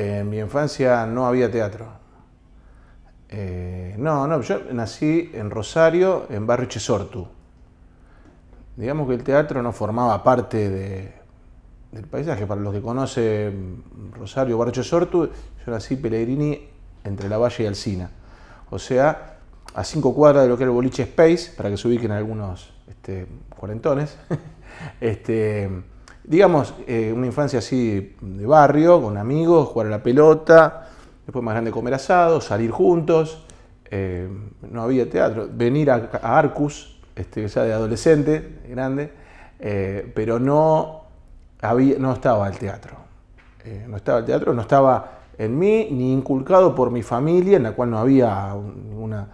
En mi infancia no había teatro. Eh, no, no, yo nací en Rosario, en barrio Chesortu. Digamos que el teatro no formaba parte del paisaje. Para los que conocen Rosario, barrio Chesortu, yo nací Pellegrini entre la Valle y Alcina. O sea, a cinco cuadras de lo que era el boliche Space, para que se ubiquen algunos este, cuarentones. Este, digamos, eh, una infancia así de barrio, con amigos, jugar a la pelota, después más grande comer asado, salir juntos, eh, no había teatro, venir a, Arcus, este, ya de adolescente, grande, eh, pero no, no estaba el teatro. no estaba el teatro, no estaba en mí, ni inculcado por mi familia, en la cual no había ninguna...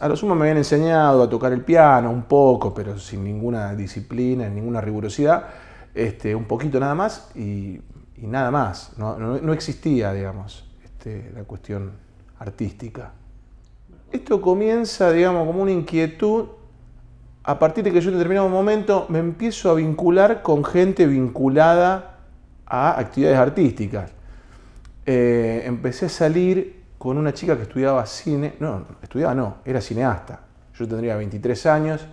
A lo sumo me habían enseñado a tocar el piano un poco, pero sin ninguna disciplina, ninguna rigurosidad este, un poquito nada más y, nada más. No, existía, digamos, este, la cuestión artística. Esto comienza, digamos, como una inquietud. A partir de que yo en determinado momento me empiezo a vincular con gente vinculada a actividades artísticas. Eh, empecé a salir con una chica que estudiaba cine, no, estudiaba no, era cineasta. Yo tendría 23 años,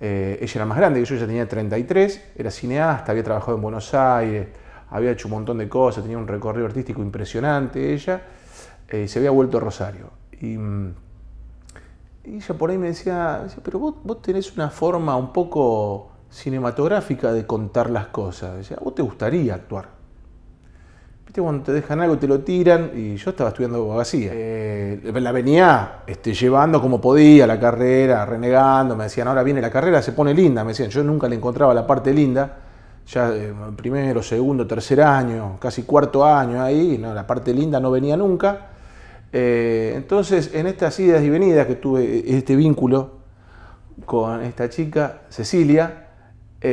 eh, ella era más grande que yo, ella tenía 33, era cineasta, había trabajado en Buenos Aires, había hecho un montón de cosas, tenía un recorrido artístico impresionante ella, eh, se había vuelto a Rosario. Y, mm, ella por ahí me decía, pero vos, tenés una forma un poco cinematográfica de contar las cosas, vos te gustaría actuar cuando te dejan algo y te lo tiran, y yo estaba estudiando abogacía. Eh, la venía este, llevando como podía la carrera, renegando, me decían, ahora viene la carrera, se pone linda, me decían, yo nunca le encontraba la parte linda, ya eh, primero, segundo, tercer año, casi cuarto año ahí, no, la parte linda no venía nunca. Eh, entonces, en estas idas y venidas que tuve este vínculo con esta chica, Cecilia, fui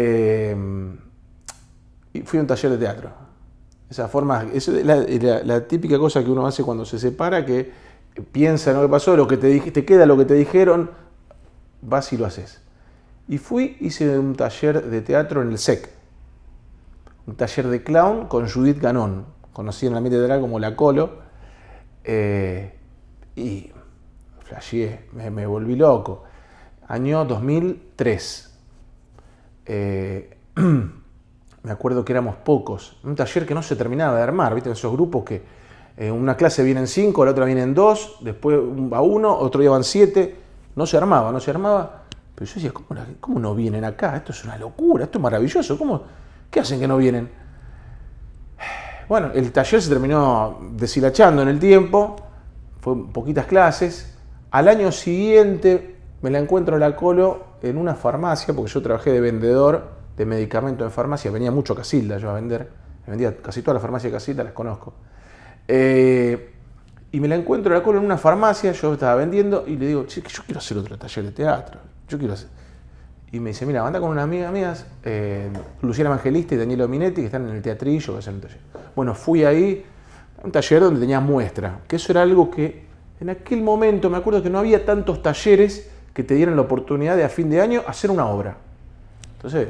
a un taller de teatro esa forma, es la, típica cosa que uno hace cuando se separa, que piensa en lo que pasó, lo que te, queda lo que te dijeron, vas y lo haces. Y fui, hice un taller de teatro en el SEC, un taller de clown con Judith Ganon, conocida en la mente de como La Colo, eh, y flasheé, me, me, volví loco. Año 2003. Eh, me acuerdo que éramos pocos, un taller que no se terminaba de armar, ¿viste? Esos grupos que eh, una clase vienen cinco, la otra vienen dos, después va uno, otro día van siete, no se armaba, no se armaba. Pero yo decía, ¿cómo, no vienen acá? Esto es una locura, esto es maravilloso. ¿Cómo, ¿Qué hacen que no vienen? Bueno, el taller se terminó deshilachando en el tiempo, fue poquitas clases. Al año siguiente me la encuentro a la Colo en una farmacia, porque yo trabajé de vendedor de medicamentos en farmacia. Venía mucho Casilda yo a vender. Vendía casi toda la farmacia de Casilda, las conozco. Eh, y me la encuentro la cola en una farmacia, yo estaba vendiendo y le digo, che, yo quiero hacer otro taller de teatro. Yo quiero hacer... Y me dice, mira, anda con unas amigas mías, eh, Luciana Evangelista y Daniela Minetti, que están en el teatrillo, a hacer un taller. Bueno, fui ahí, un taller donde tenía muestra, que eso era algo que en aquel momento me acuerdo que no había tantos talleres que te dieran la oportunidad de a fin de año hacer una obra. Entonces,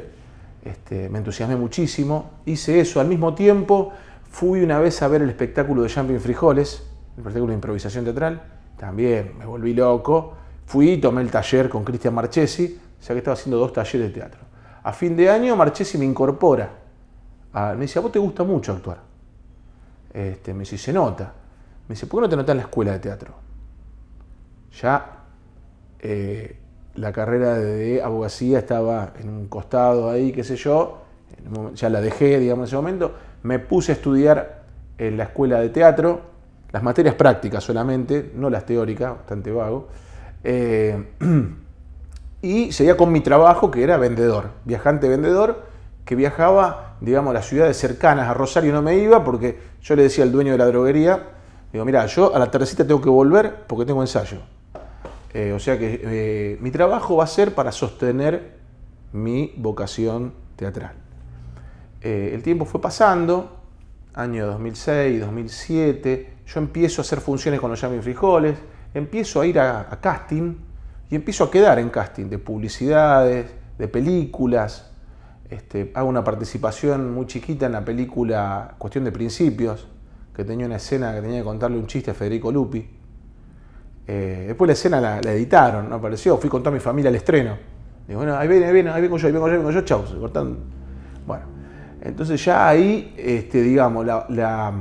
este, me entusiasmé muchísimo, hice eso. Al mismo tiempo, fui una vez a ver el espectáculo de Jumping Frijoles, el espectáculo de improvisación teatral. También me volví loco. Fui y tomé el taller con Cristian Marchesi, o sea que estaba haciendo dos talleres de teatro. A fin de año, Marchesi me incorpora. Ah, me dice, ¿a vos te gusta mucho actuar? Este, me dice, se nota. Me dice, ¿por qué no te notas en la escuela de teatro? Ya eh, la carrera de abogacía estaba en un costado ahí, qué sé yo, ya la dejé, digamos, en ese momento, me puse a estudiar en la escuela de teatro, las materias prácticas solamente, no las teóricas, bastante vago, eh, y seguía con mi trabajo que era vendedor, viajante vendedor, que viajaba, digamos, a las ciudades cercanas a Rosario no me iba porque yo le decía al dueño de la droguería, digo, mira, yo a la tercita tengo que volver porque tengo ensayo eh, o sea que eh, mi trabajo va a ser para sostener mi vocación teatral. Eh, el tiempo fue pasando, año 2006, 2007, yo empiezo a hacer funciones con los Yamin Frijoles, empiezo a ir a, casting y empiezo a quedar en casting de publicidades, de películas, este, hago una participación muy chiquita en la película Cuestión de Principios, que tenía una escena que tenía que contarle un chiste a Federico Lupi. Eh, después la escena la, editaron, no apareció. Fui con toda mi familia al estreno. Digo, bueno, ahí viene, ahí viene, ahí vengo yo, ahí vengo yo, ahí vengo yo, chau, se cortan. Bueno, entonces ya ahí, este, digamos, mm,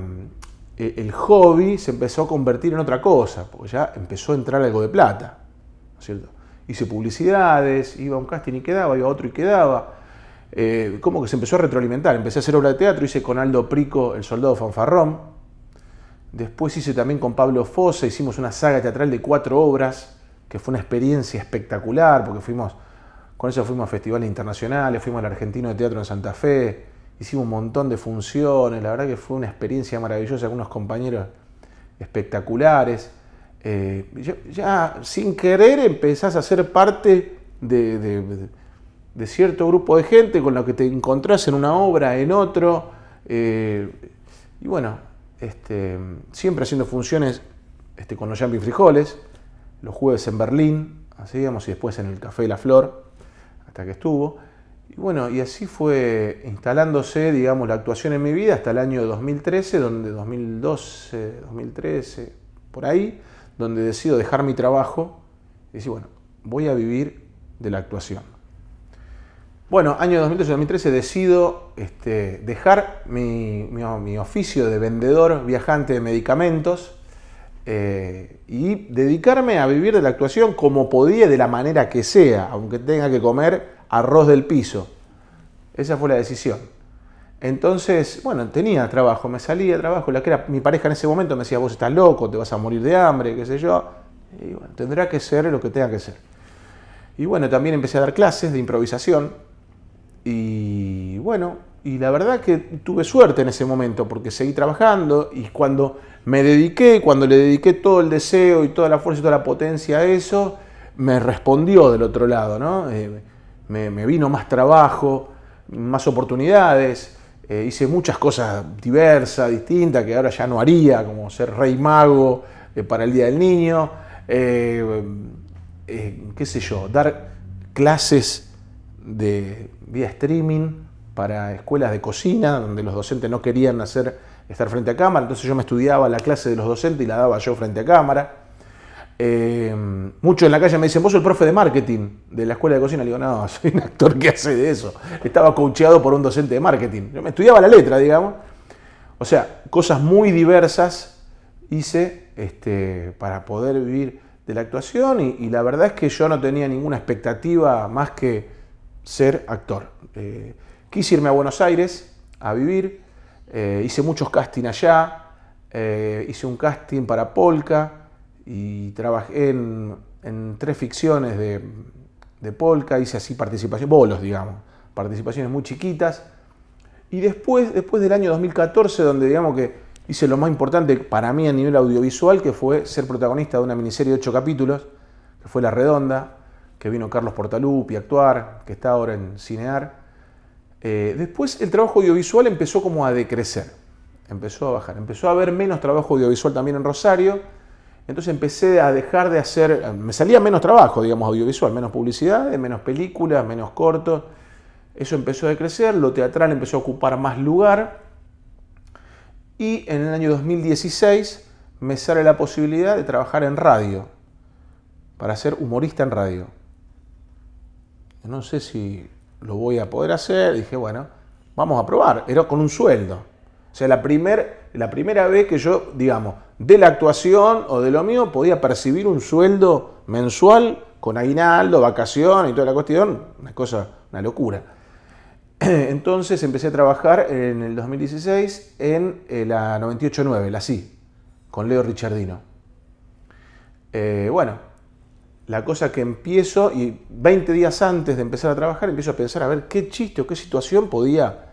e, el hobby se empezó a convertir en otra cosa, porque ya empezó a entrar algo de plata, ¿no es cierto? Hice publicidades, iba a un casting y quedaba, iba a otro y quedaba. Eh, como que se empezó a retroalimentar. Empecé a hacer obra de teatro, hice con Aldo Prico El Soldado Fanfarrón, Después hice también con Pablo Fosa, hicimos una saga teatral de cuatro obras, que fue una experiencia espectacular, porque fuimos, con eso fuimos a festivales internacionales, fuimos al Argentino de Teatro en Santa Fe, hicimos un montón de funciones, la verdad que fue una experiencia maravillosa, unos compañeros espectaculares. Eh, ya, sin querer empezás a ser parte de, cierto grupo de gente con lo que te encontrás en una obra, en otro. Eh, y bueno, este, siempre haciendo funciones este, con los Jumping Frijoles, los jueves en Berlín, así digamos, y después en el Café La Flor, hasta que estuvo. Y bueno, y así fue instalándose, digamos, la actuación en mi vida hasta el año 2013, donde 2012, 2013, por ahí, donde decido dejar mi trabajo y decir, bueno, voy a vivir de la actuación. Bueno, año 2013-2013 decido este, dejar mi, oficio de vendedor viajante de medicamentos eh, y dedicarme a vivir de la actuación como podía de la manera que sea, aunque tenga que comer arroz del piso. Esa fue la decisión. Entonces, bueno, tenía trabajo, me salía de trabajo. La que era mi pareja en ese momento me decía, vos estás loco, te vas a morir de hambre, qué sé yo. Y bueno, tendrá que ser lo que tenga que ser. Y bueno, también empecé a dar clases de improvisación y bueno, y la verdad que tuve suerte en ese momento porque seguí trabajando y cuando me dediqué, cuando le dediqué todo el deseo y toda la fuerza y toda la potencia a eso, me respondió del otro lado, ¿no? Eh, me, vino más trabajo, más oportunidades, eh, hice muchas cosas diversas, distintas, que ahora ya no haría, como ser rey mago eh, para el Día del Niño, qué sé yo, dar clases de vía streaming para escuelas de cocina, donde los docentes no querían hacer, estar frente a cámara, entonces yo me estudiaba la clase de los docentes y la daba yo frente a cámara. Eh, muchos en la calle me dicen, vos sos el profe de marketing de la escuela de cocina. Le digo, no, soy un actor que hace de eso. Estaba coacheado por un docente de marketing. Yo me estudiaba la letra, digamos. O sea, cosas muy diversas hice este, para poder vivir de la actuación y la verdad es que yo no tenía ninguna expectativa más que ser actor. Eh, quise irme a Buenos Aires a vivir, eh, hice muchos castings allá, eh, hice un casting para Polka y trabajé en, tres ficciones de, Polka, hice así participaciones, bolos digamos, participaciones muy chiquitas. Y después, después del año 2014, donde digamos que hice lo más importante para mí a nivel audiovisual, que fue ser protagonista de una miniserie de ocho capítulos, que fue La Redonda, que vino Carlos Portalupi a actuar, que está ahora en Cinear. Eh, después el trabajo audiovisual empezó como a decrecer, empezó a bajar, empezó a haber menos trabajo audiovisual también en Rosario, entonces empecé a dejar de hacer, eh, me salía menos trabajo, digamos, audiovisual, menos publicidad, menos películas, menos cortos, eso empezó a decrecer, lo teatral empezó a ocupar más lugar y en el año 2016 me sale la posibilidad de trabajar en radio, para ser humorista en radio no sé si lo voy a poder hacer. Dije, bueno, vamos a probar. Era con un sueldo. O sea, la, primer, la primera vez que yo, digamos, de la actuación o de lo mío, podía percibir un sueldo mensual con aguinaldo, vacaciones y toda la cuestión. Una cosa, una locura. Entonces empecé a trabajar en el 2016 en eh, la 98.9, la CI, con Leo Richardino. Eh, bueno, la cosa que empiezo y 20 días antes de empezar a trabajar empiezo a pensar a ver qué chiste o qué situación podía,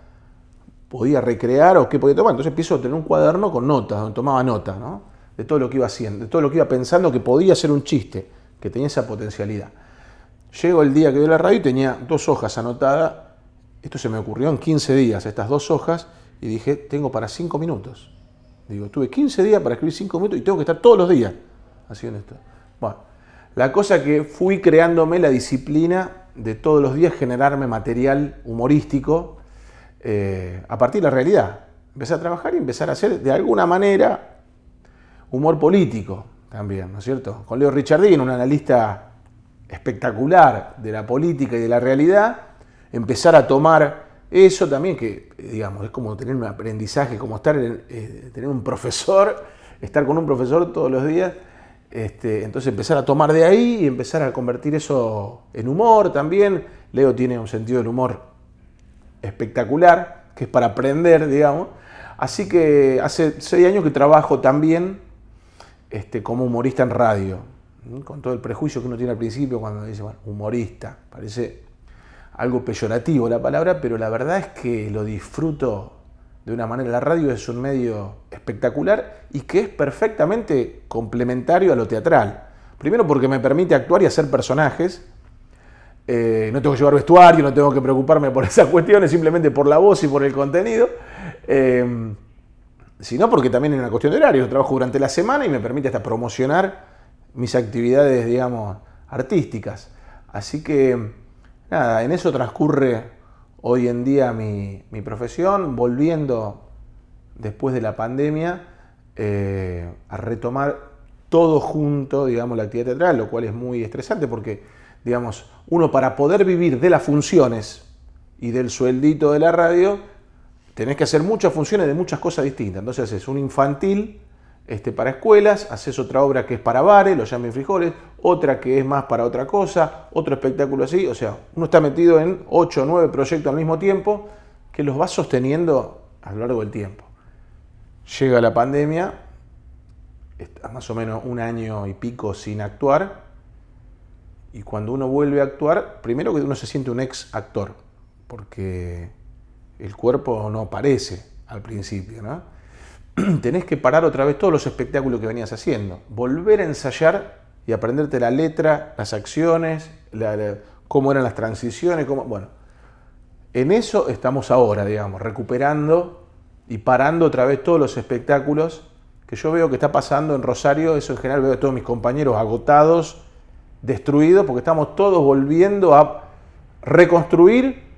podía recrear o qué podía tomar. Entonces empiezo a tener un cuaderno con notas, donde tomaba nota, De todo lo que iba haciendo, de todo lo que iba pensando que podía ser un chiste, que tenía esa potencialidad. Llego el día que veo la radio y tenía dos hojas anotadas. Esto se me ocurrió en 15 días, estas dos hojas, y dije, tengo para 5 minutos. Digo, tuve 15 días para escribir 5 minutos y tengo que estar todos los días haciendo esto. Bueno, la cosa que fui creándome la disciplina de todos los días generarme material humorístico eh, a partir de la realidad. Empecé a trabajar y empezar a hacer de alguna manera humor político también, ¿no es cierto? Con Leo Richardin, un analista espectacular de la política y de la realidad, empezar a tomar eso también, que digamos, es como tener un aprendizaje, como estar en, eh, tener un profesor, estar con un profesor todos los días este, entonces empezar a tomar de ahí y empezar a convertir eso en humor también. Leo tiene un sentido del humor espectacular, que es para aprender, digamos. Así que hace seis años que trabajo también este, como humorista en radio, con todo el prejuicio que uno tiene al principio cuando dice, bueno, humorista, parece algo peyorativo la palabra, pero la verdad es que lo disfruto de una manera. La radio es un medio espectacular y que es perfectamente complementario a lo teatral. Primero porque me permite actuar y hacer personajes. Eh, no tengo que llevar vestuario, no tengo que preocuparme por esas cuestiones, simplemente por la voz y por el contenido. Eh, sino porque también es una cuestión de horario. trabajo durante la semana y me permite hasta promocionar mis actividades, digamos, artísticas. Así que, nada, en eso transcurre hoy en día mi, profesión, volviendo después de la pandemia eh, a retomar todo junto, digamos, la actividad teatral, lo cual es muy estresante porque, digamos, uno para poder vivir de las funciones y del sueldito de la radio, tenés que hacer muchas funciones de muchas cosas distintas. Entonces es un infantil este, para escuelas, haces otra obra que es para bares, lo llaman frijoles, otra que es más para otra cosa, otro espectáculo así, o sea, uno está metido en 8 o 9 proyectos al mismo tiempo que los va sosteniendo a lo largo del tiempo. Llega la pandemia, está más o menos un año y pico sin actuar, y cuando uno vuelve a actuar, primero que uno se siente un ex actor, porque el cuerpo no aparece al principio, ¿no? tenés que parar otra vez todos los espectáculos que venías haciendo, volver a ensayar y aprenderte la letra, las acciones, cómo eran las transiciones, cómo, bueno, en eso estamos ahora, digamos, recuperando y parando otra vez todos los espectáculos que yo veo que está pasando en Rosario, eso en general veo a todos mis compañeros agotados, destruidos, porque estamos todos volviendo a reconstruir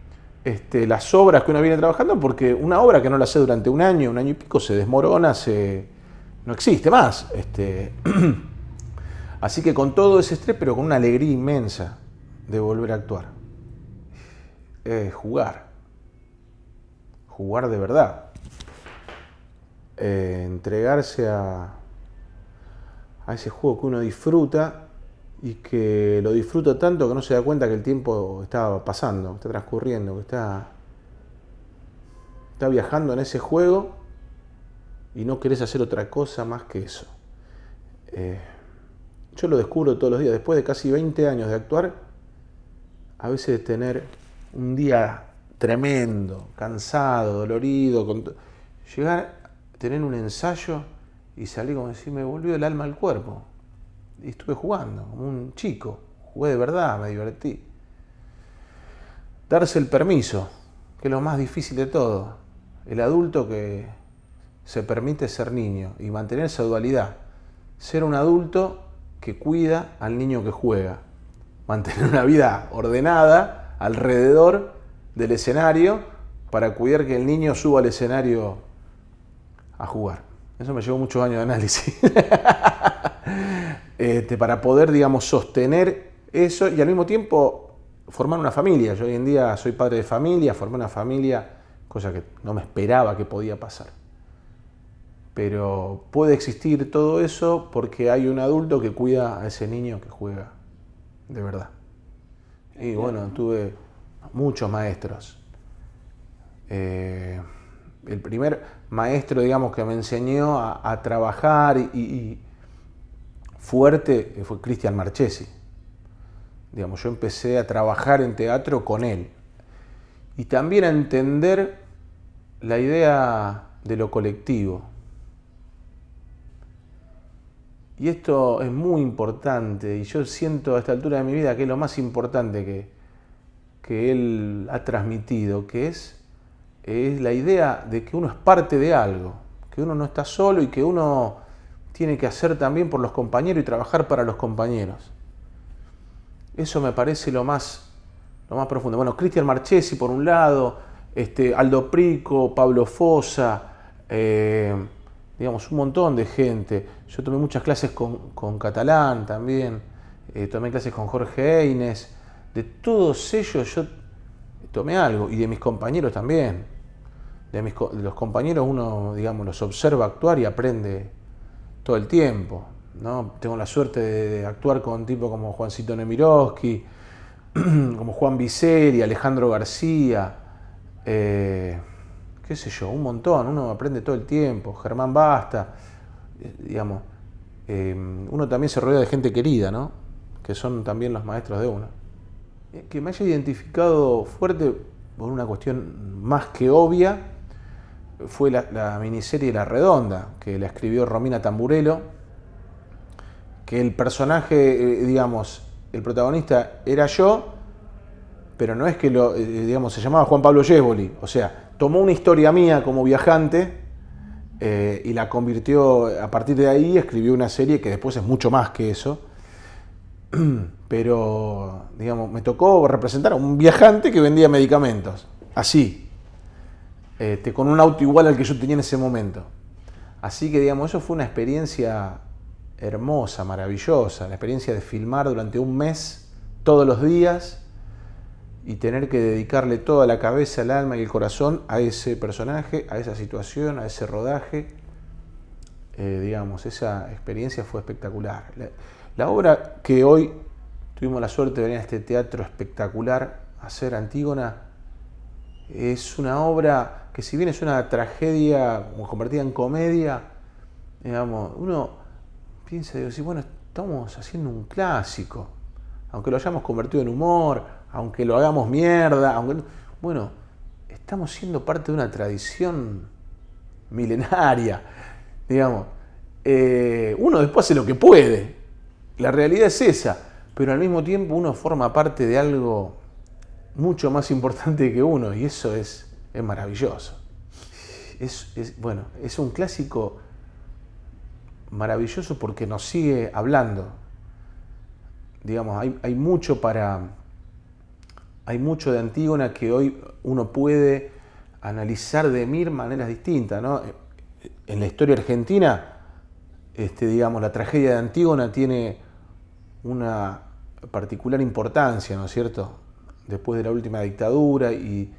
este, las obras que uno viene trabajando, porque una obra que no la hace durante un año, un año y pico, se desmorona, se, no existe más. Este, Así que con todo ese estrés, pero con una alegría inmensa de volver a actuar. Eh, jugar. Jugar de verdad. Eh, entregarse a, a ese juego que uno disfruta y que lo disfruto tanto que no se da cuenta que el tiempo está pasando, que está transcurriendo, que está, está viajando en ese juego y no querés hacer otra cosa más que eso. Eh, yo lo descubro todos los días, después de casi 20 años de actuar, a veces de tener un día tremendo, cansado, dolorido, con llegar tener un ensayo y salir como decir, me volvió el alma al cuerpo y estuve jugando como un chico. Jugué de verdad, me divertí. Darse el permiso, que es lo más difícil de todo. El adulto que se permite ser niño y mantener esa dualidad. Ser un adulto que cuida al niño que juega. Mantener una vida ordenada alrededor del escenario para cuidar que el niño suba al escenario a jugar. Eso me llevó muchos años de análisis. Este, para poder, digamos, sostener eso y al mismo tiempo formar una familia. Yo hoy en día soy padre de familia, formé una familia, cosa que no me esperaba que podía pasar. Pero puede existir todo eso porque hay un adulto que cuida a ese niño que juega, de verdad. Y bueno, tuve muchos maestros. Eh, el primer maestro, digamos, que me enseñó a, trabajar y fuerte eh, fue Cristian Marchesi. Digamos, yo empecé a trabajar en teatro con él y también a entender la idea de lo colectivo. Y esto es muy importante y yo siento a esta altura de mi vida que es lo más importante que, que él ha transmitido, que es, es la idea de que uno es parte de algo, que uno no está solo y que uno tiene que hacer también por los compañeros y trabajar para los compañeros. Eso me parece lo más, lo más profundo. Bueno, Cristian Marchesi por un lado, este, Aldo Prico, Pablo Fosa, eh, digamos, un montón de gente. Yo tomé muchas clases con, Catalán también, eh, tomé clases con Jorge Eines. De todos ellos yo tomé algo y de mis compañeros también. De, mis, de los compañeros uno, digamos, los observa actuar y aprende todo el tiempo. ¿no? Tengo la suerte de, actuar con tipos como Juancito Nemiroski, como Juan Viceri, Alejandro García, eh, qué sé yo, un montón, uno aprende todo el tiempo, Germán Basta, eh, digamos, eh, uno también se rodea de gente querida, ¿no? que son también los maestros de uno. Que me haya identificado fuerte por una cuestión más que obvia, fue la, miniserie La Redonda, que la escribió Romina Tamburello, que el personaje, eh, digamos, el protagonista era yo, pero no es que lo, eh, eh, digamos, se llamaba Juan Pablo Yevoli, o sea, tomó una historia mía como viajante y la convirtió, a partir de ahí escribió una serie que después es mucho más que eso, pero, digamos, me tocó representar a un viajante que vendía medicamentos, así, este, con un auto igual al que yo tenía en ese momento. Así que, digamos, eso fue una experiencia hermosa, maravillosa, la experiencia de filmar durante un mes, todos los días, y tener que dedicarle toda la cabeza, el alma y el corazón a ese personaje, a esa situación, a ese rodaje. Eh, digamos, esa experiencia fue espectacular. La, obra que hoy tuvimos la suerte de venir a este teatro espectacular a hacer, Antígona, es una obra que si bien es una tragedia convertida en comedia, digamos, uno piensa, digo, sí, bueno, estamos haciendo un clásico, aunque lo hayamos convertido en humor, aunque lo hagamos mierda, aunque bueno, estamos siendo parte de una tradición milenaria, digamos. Eh, uno después hace lo que puede, la realidad es esa, pero al mismo tiempo uno forma parte de algo mucho más importante que uno, y eso es es maravilloso. Es, bueno, es un clásico maravilloso porque nos sigue hablando. Digamos, hay, mucho para. Hay mucho de Antígona que hoy uno puede analizar de mil maneras distintas. En la historia argentina, este, digamos, la tragedia de Antígona tiene una particular importancia, ¿no es cierto? Después de la última dictadura y,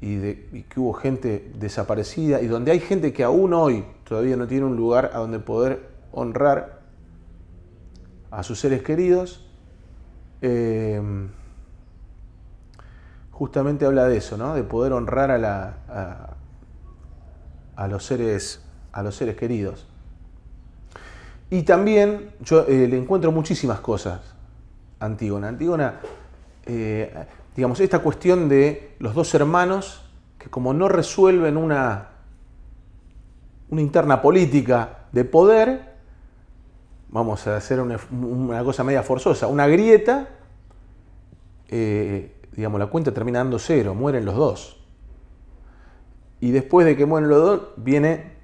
y, de, que hubo gente desaparecida y donde hay gente que aún hoy todavía no tiene un lugar a donde poder honrar a sus seres queridos, em, justamente habla de eso, ¿no? de poder honrar a, la, a, los, seres, a los seres queridos. Y también yo eh, le encuentro muchísimas cosas Antígona. Antígona eh, digamos, esta cuestión de los dos hermanos que como no resuelven una, una interna política de poder, vamos a hacer una, cosa media forzosa, una grieta, eh, digamos, la cuenta termina dando cero, mueren los dos. Y después de que mueren los dos, viene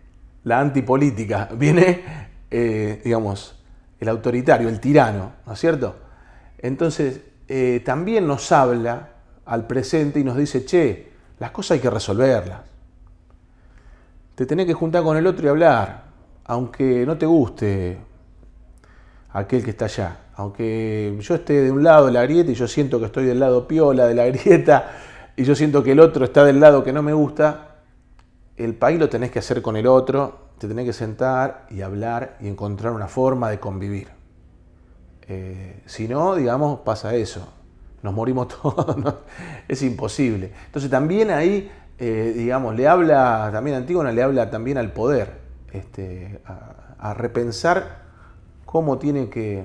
la antipolítica, viene, eh, digamos, el autoritario, el tirano, ¿no es cierto? Entonces, eh, también nos habla al presente y nos dice, che, las cosas hay que resolverlas. Te tenés que juntar con el otro y hablar, aunque no te guste aquel que está allá. Aunque yo esté de un lado de la grieta y yo siento que estoy del lado piola de la grieta y yo siento que el otro está del lado que no me gusta, el país lo tenés que hacer con el otro, te tenés que sentar y hablar y encontrar una forma de convivir. Eh, si no, digamos, pasa eso. Nos morimos todos, es imposible. Entonces también ahí, eh, digamos, le habla, también Antígona le habla también al poder, este, a, repensar cómo tiene que,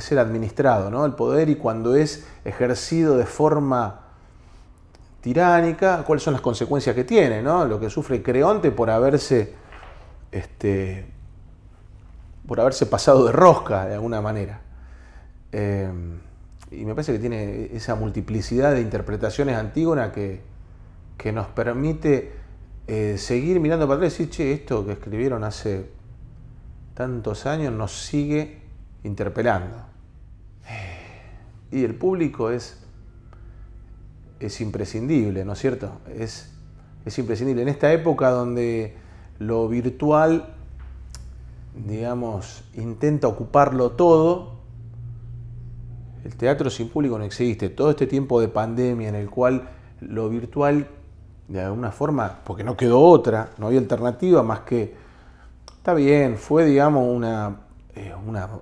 ser administrado ¿no? el poder y cuando es ejercido de forma tiránica, cuáles son las consecuencias que tiene, ¿no? lo que sufre Creonte por haberse este, por haberse pasado de rosca de alguna manera. Eh, y me parece que tiene esa multiplicidad de interpretaciones Antígona que, que nos permite eh, seguir mirando para atrás y decir, che, esto que escribieron hace tantos años nos sigue interpelando. Eh, y el público es, es imprescindible, ¿no es cierto? Es, es imprescindible. En esta época donde lo virtual digamos, intenta ocuparlo todo, el teatro sin público no existe. Todo este tiempo de pandemia en el cual lo virtual, de alguna forma, porque no quedó otra, no había alternativa más que, está bien, fue, digamos, una, eh,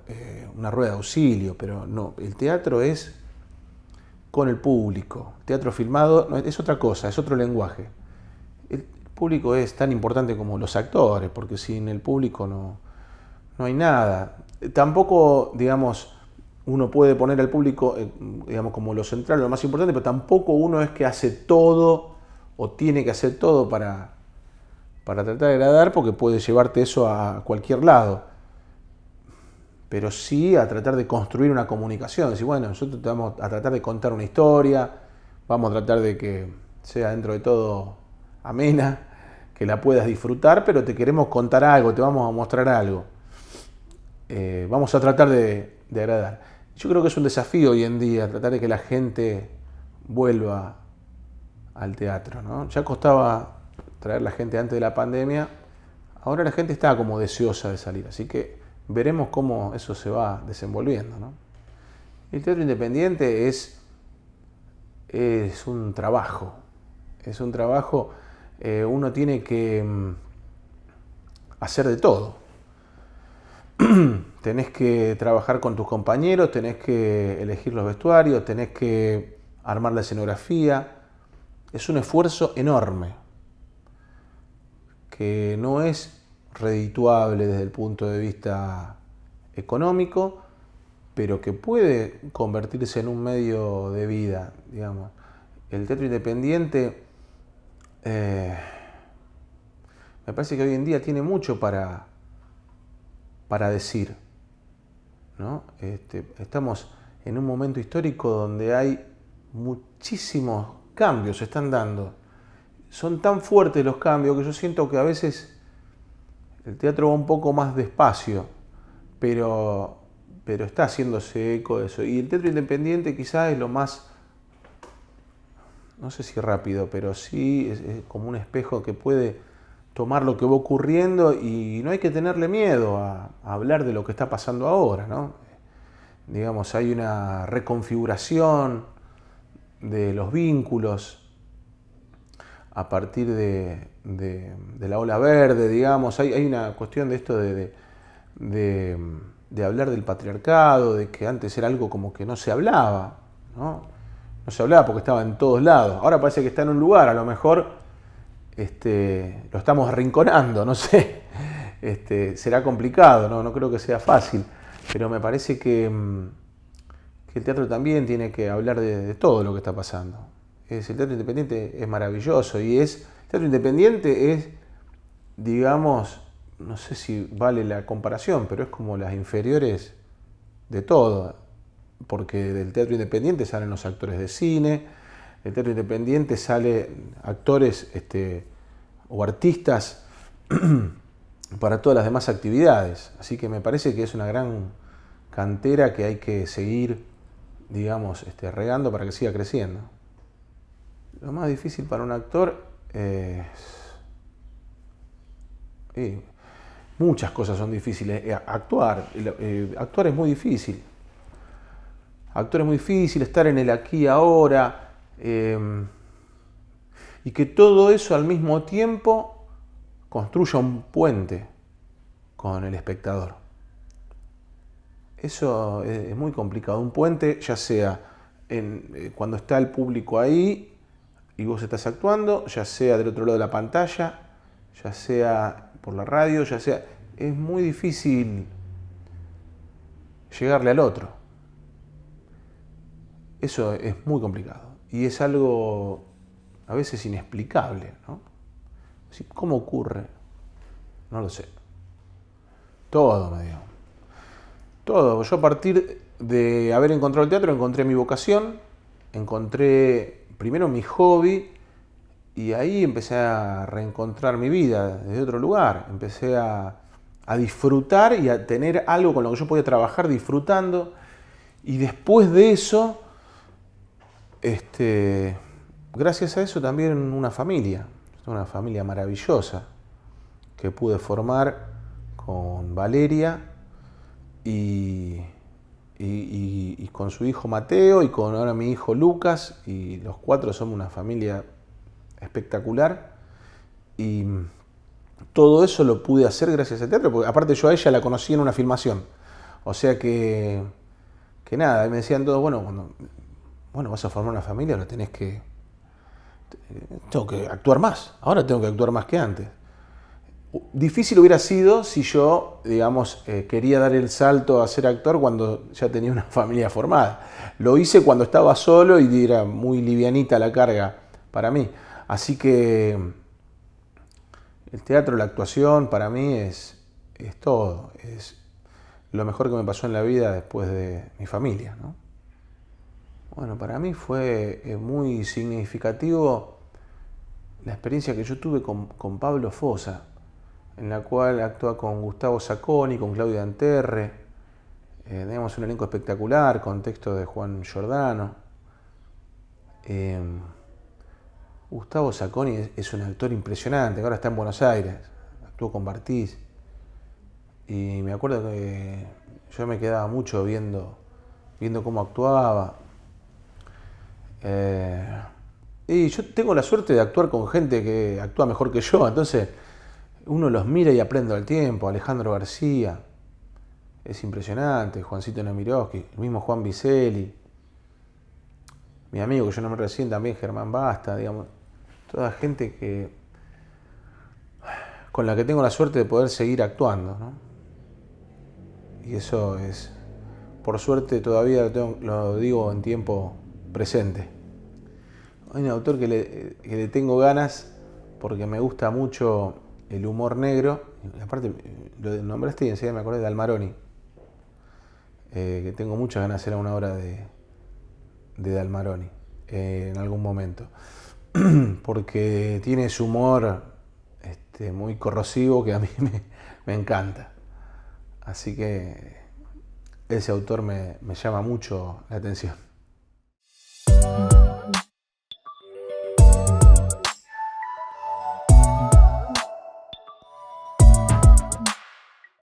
eh, una, rueda de auxilio, pero no, el teatro es con el público. teatro filmado es otra cosa, es otro lenguaje. El público es tan importante como los actores, porque sin el público no, no hay nada. Tampoco, digamos, uno puede poner al público, eh, digamos, como lo central, lo más importante, pero tampoco uno es que hace todo o tiene que hacer todo para, para tratar de agradar, porque puede llevarte eso a cualquier lado. Pero sí a tratar de construir una comunicación. Decir, bueno, nosotros te vamos a tratar de contar una historia, vamos a tratar de que sea dentro de todo amena, que la puedas disfrutar, pero te queremos contar algo, te vamos a mostrar algo. Eh, vamos a tratar de, agradar. Yo creo que es un desafío hoy en día tratar de que la gente vuelva al teatro. Ya costaba traer la gente antes de la pandemia, ahora la gente está como deseosa de salir, así que veremos cómo eso se va desenvolviendo. El teatro independiente es, es un trabajo, es un trabajo, eh, uno tiene que mm, hacer de todo. tenés que trabajar con tus compañeros, tenés que elegir los vestuarios, tenés que armar la escenografía. Es un esfuerzo enorme que no es redituable desde el punto de vista económico, pero que puede convertirse en un medio de vida, digamos. El teatro independiente eh, me parece que hoy en día tiene mucho para, para decir. Este, estamos en un momento histórico donde hay muchísimos cambios, se están dando. Son tan fuertes los cambios que yo siento que a veces el teatro va un poco más despacio, pero, pero está haciéndose eco de eso. Y el teatro independiente quizás es lo más, no sé si rápido, pero sí es como un espejo que puede tomar lo que va ocurriendo y no hay que tenerle miedo a, hablar de lo que está pasando ahora, ¿no? Digamos, hay una reconfiguración de los vínculos a partir de, la ola verde, digamos, hay, una cuestión de esto de, de, hablar del patriarcado, de que antes era algo como que no se hablaba, ¿no? No se hablaba porque estaba en todos lados. Ahora parece que está en un lugar, a lo mejor este, lo estamos rinconando, no sé. Este, será complicado, ¿no? creo que sea fácil, pero me parece que, mm, el teatro también tiene que hablar de, todo lo que está pasando. el teatro independiente es maravilloso y es. El teatro independiente es, digamos, no sé si vale la comparación, pero es como las inferiores de todo, porque del teatro independiente salen los actores de cine, Teatro Independiente sale actores este, o artistas para todas las demás actividades. Así que me parece que es una gran cantera que hay que seguir, digamos, este, regando para que siga creciendo. Lo más difícil para un actor es... muchas cosas son difíciles. Eh, actuar, eh, actuar es muy difícil. Actuar es muy difícil, estar en el aquí y ahora Em, y que todo eso al mismo tiempo construya un puente con el espectador. Eso es muy complicado. Un puente, ya sea eh, cuando está el público ahí y vos estás actuando, ya sea del otro lado de la pantalla, ya sea por la radio, ya sea... Es muy difícil llegarle al otro. Eso es muy complicado y es algo a veces inexplicable, ¿no? ¿Cómo ocurre? No lo sé. Todo me digo. Todo. Yo a partir de haber encontrado el teatro encontré mi vocación, encontré primero mi hobby y ahí empecé a reencontrar mi vida desde otro lugar. Empecé a, a disfrutar y a tener algo con lo que yo podía trabajar disfrutando. Y después de eso este, gracias a eso también una familia, una familia maravillosa que pude formar con Valeria y, con su hijo Mateo y con ahora mi hijo Lucas y los cuatro somos una familia espectacular y todo eso lo pude hacer gracias al teatro, porque aparte yo a ella la conocí en una filmación, o sea que, que nada, me decían todos, bueno, cuando bueno, vas a formar una familia, ahora tenés que... Tengo que actuar más, ahora tengo que actuar más que antes. Difícil hubiera sido si yo, digamos, eh, quería dar el salto a ser actor cuando ya tenía una familia formada. Lo hice cuando estaba solo y era muy livianita la carga para mí. Así que el teatro, la actuación, para mí es, es todo. Es lo mejor que me pasó en la vida después de mi familia. ¿no? Bueno, para mí fue eh, muy significativo la experiencia que yo tuve con, Pablo Fosa, en la cual actúa con Gustavo Sacconi, con Claudio Anterre. Eh, tenemos un elenco espectacular, con texto de Juan Giordano. Em, Gustavo Sacconi es, un actor impresionante, ahora está en Buenos Aires, actuó con Bartiz. Y me acuerdo que yo me quedaba mucho viendo, viendo cómo actuaba, eh, y yo tengo la suerte de actuar con gente que actúa mejor que yo, entonces uno los mira y aprende al tiempo. Alejandro García, es impresionante, Juancito Namirovsky, el mismo Juan Vicelli, mi amigo que yo no me recién también, Germán Basta, digamos, toda gente que con la que tengo la suerte de poder seguir actuando, ¿no? Y eso es, por suerte todavía lo digo en tiempo presente. Hay un autor que le, tengo ganas porque me gusta mucho el humor negro. Aparte, lo nombraste y enseguida me acuerdo de Dalmaroni eh, que tengo muchas ganas de hacer una obra de, de Dalmaroni eh, en algún momento. Porque tiene su humor este, muy corrosivo que a mí me, encanta. Así que ese autor me llama mucho la atención.